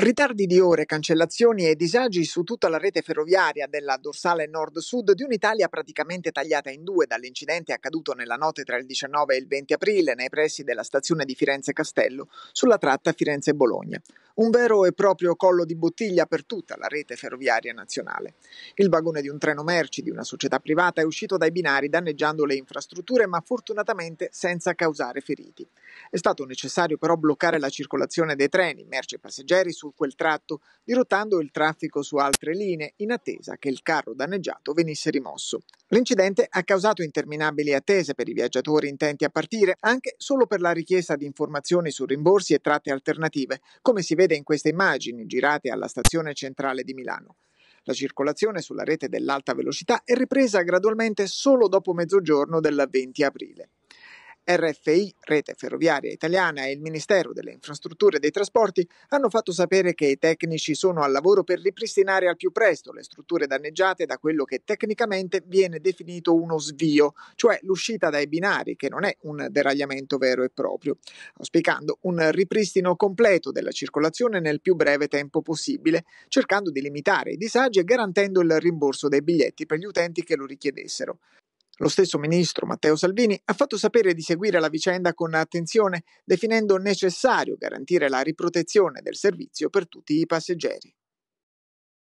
Ritardi di ore, cancellazioni e disagi su tutta la rete ferroviaria della dorsale nord-sud di un'Italia praticamente tagliata in due dall'incidente accaduto nella notte tra il 19 e il 20 aprile nei pressi della stazione di Firenze Castello sulla tratta Firenze-Bologna un vero e proprio collo di bottiglia per tutta la rete ferroviaria nazionale. Il vagone di un treno merci di una società privata è uscito dai binari danneggiando le infrastrutture, ma fortunatamente senza causare feriti. È stato necessario però bloccare la circolazione dei treni, merci e passeggeri su quel tratto, dirottando il traffico su altre linee in attesa che il carro danneggiato venisse rimosso. L'incidente ha causato interminabili attese per i viaggiatori intenti a partire, anche solo per la richiesta di informazioni su rimborsi e tratte alternative, come si vede vede in queste immagini girate alla stazione centrale di Milano. La circolazione sulla rete dell'alta velocità è ripresa gradualmente solo dopo mezzogiorno del 20 aprile. RFI, Rete Ferroviaria Italiana e il Ministero delle Infrastrutture e dei Trasporti hanno fatto sapere che i tecnici sono al lavoro per ripristinare al più presto le strutture danneggiate da quello che tecnicamente viene definito uno svio, cioè l'uscita dai binari, che non è un deragliamento vero e proprio, auspicando un ripristino completo della circolazione nel più breve tempo possibile, cercando di limitare i disagi e garantendo il rimborso dei biglietti per gli utenti che lo richiedessero. Lo stesso ministro Matteo Salvini ha fatto sapere di seguire la vicenda con attenzione, definendo necessario garantire la riprotezione del servizio per tutti i passeggeri.